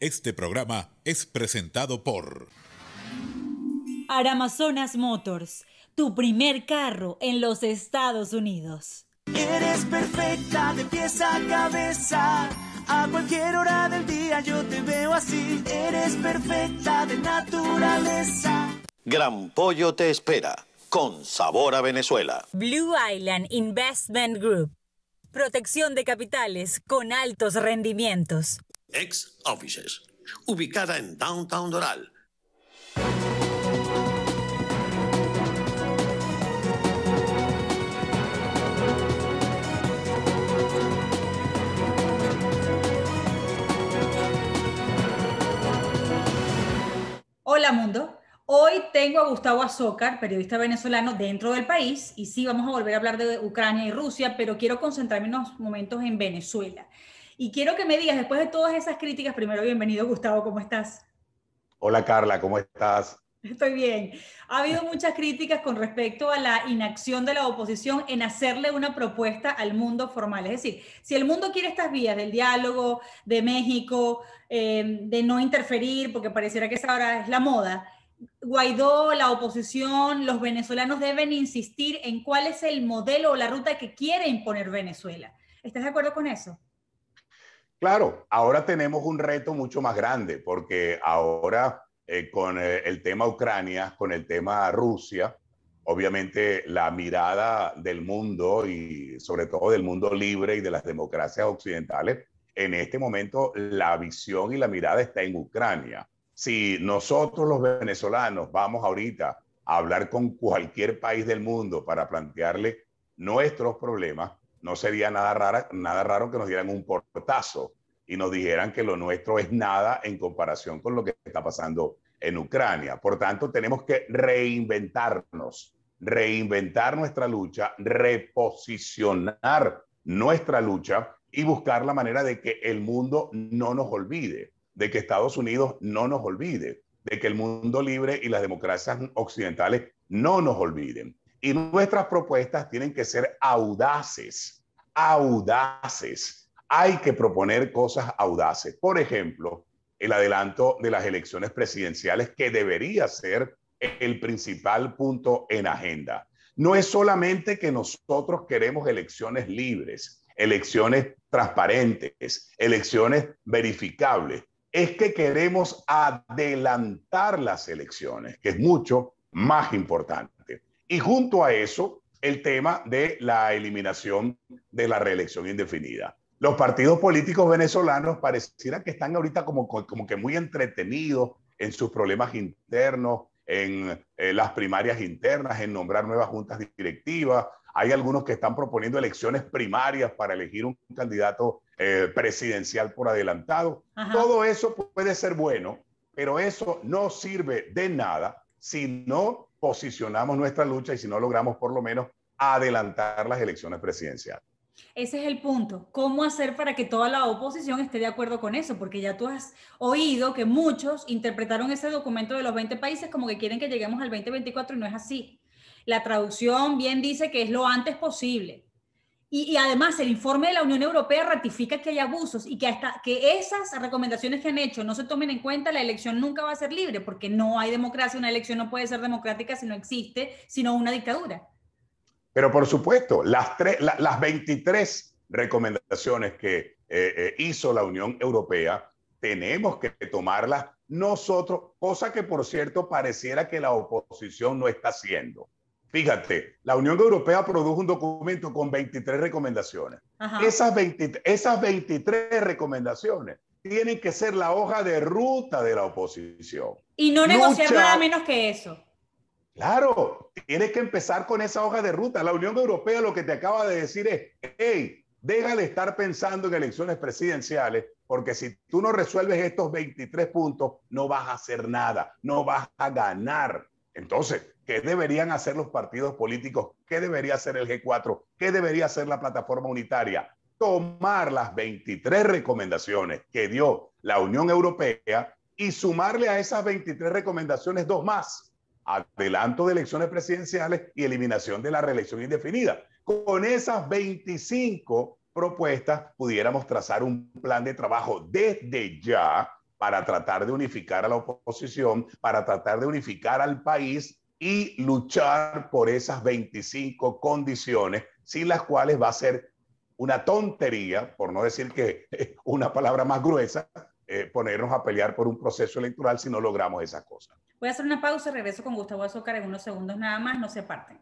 Este programa es presentado por Aramazonas Motors, tu primer carro en los Estados Unidos. Eres perfecta de pieza a cabeza. A cualquier hora del día yo te veo así. Eres perfecta de naturaleza. Gran Pollo te espera con sabor a Venezuela. Blue Island Investment Group. Protección de capitales con altos rendimientos Ex Offices, ubicada en Downtown Doral. Hola mundo, hoy tengo a Gustavo Azócar, periodista venezolano dentro del país, y sí, vamos a volver a hablar de Ucrania y Rusia, pero quiero concentrarme unos momentos en Venezuela. Y quiero que me digas, después de todas esas críticas, primero bienvenido Gustavo, ¿cómo estás? Hola Carla, ¿cómo estás? Estoy bien. Ha habido muchas críticas con respecto a la inacción de la oposición en hacerle una propuesta al mundo formal. Es decir, si el mundo quiere estas vías del diálogo, de México, eh, de no interferir, porque pareciera que esa ahora es la moda, Guaidó, la oposición, los venezolanos deben insistir en cuál es el modelo o la ruta que quiere imponer Venezuela. ¿Estás de acuerdo con eso? Claro, ahora tenemos un reto mucho más grande porque ahora eh, con eh, el tema Ucrania, con el tema Rusia, obviamente la mirada del mundo y sobre todo del mundo libre y de las democracias occidentales, en este momento la visión y la mirada está en Ucrania. Si nosotros los venezolanos vamos ahorita a hablar con cualquier país del mundo para plantearle nuestros problemas, no sería nada, nada raro que nos dieran un portazo y nos dijeran que lo nuestro es nada en comparación con lo que está pasando en Ucrania. Por tanto, tenemos que reinventarnos, reinventar nuestra lucha, reposicionar nuestra lucha y buscar la manera de que el mundo no nos olvide, de que Estados Unidos no nos olvide, de que el mundo libre y las democracias occidentales no nos olviden. Y nuestras propuestas tienen que ser audaces, audaces. Hay que proponer cosas audaces. Por ejemplo, el adelanto de las elecciones presidenciales, que debería ser el principal punto en agenda. No es solamente que nosotros queremos elecciones libres, elecciones transparentes, elecciones verificables. Es que queremos adelantar las elecciones, que es mucho más importante. Y junto a eso, el tema de la eliminación de la reelección indefinida. Los partidos políticos venezolanos pareciera que están ahorita como, como que muy entretenidos en sus problemas internos, en, eh, las primarias internas, en nombrar nuevas juntas directivas. Hay algunos que están proponiendo elecciones primarias para elegir un candidato eh, presidencial por adelantado. Todo eso puede ser bueno, pero eso no sirve de nada si no posicionamos nuestra lucha y si no logramos por lo menos adelantar las elecciones presidenciales. Ese es el punto. ¿Cómo hacer para que toda la oposición esté de acuerdo con eso? Porque ya tú has oído que muchos interpretaron ese documento de los 20 países como que quieren que lleguemos al 2024 y no es así. La traducción bien dice que es lo antes posible. Y, además el informe de la Unión Europea ratifica que hay abusos y que hasta que esas recomendaciones que han hecho no se tomen en cuenta, la elección nunca va a ser libre, porque no hay democracia, una elección no puede ser democrática si no existe, sino una dictadura. Pero por supuesto, las, 23 recomendaciones que eh, eh, hizo la Unión Europea, tenemos que tomarlas nosotros, cosa que por cierto pareciera que la oposición no está haciendo. Fíjate, la Unión Europea produjo un documento con 23 recomendaciones. Esas, esas 23 recomendaciones tienen que ser la hoja de ruta de la oposición. Y no negociar nada menos que eso. Claro, tienes que empezar con esa hoja de ruta. La Unión Europea lo que te acaba de decir es, hey, déjale estar pensando en elecciones presidenciales, porque si tú no resuelves estos 23 puntos, no vas a hacer nada, no vas a ganar. Entonces, ¿Qué deberían hacer los partidos políticos? ¿Qué debería hacer el G4? ¿Qué debería hacer la plataforma unitaria? Tomar las 23 recomendaciones que dio la Unión Europea y sumarle a esas 23 recomendaciones dos más. Adelanto de elecciones presidenciales y eliminación de la reelección indefinida. Con esas 25 propuestas pudiéramos trazar un plan de trabajo desde ya para tratar de unificar a la oposición, para tratar de unificar al país y luchar por esas 25 condiciones sin las cuales va a ser una tontería, por no decir que una palabra más gruesa, eh, ponernos a pelear por un proceso electoral si no logramos esa cosa. Voy a hacer una pausa, y regreso con Gustavo Azúcar en unos segundos nada más, no se aparten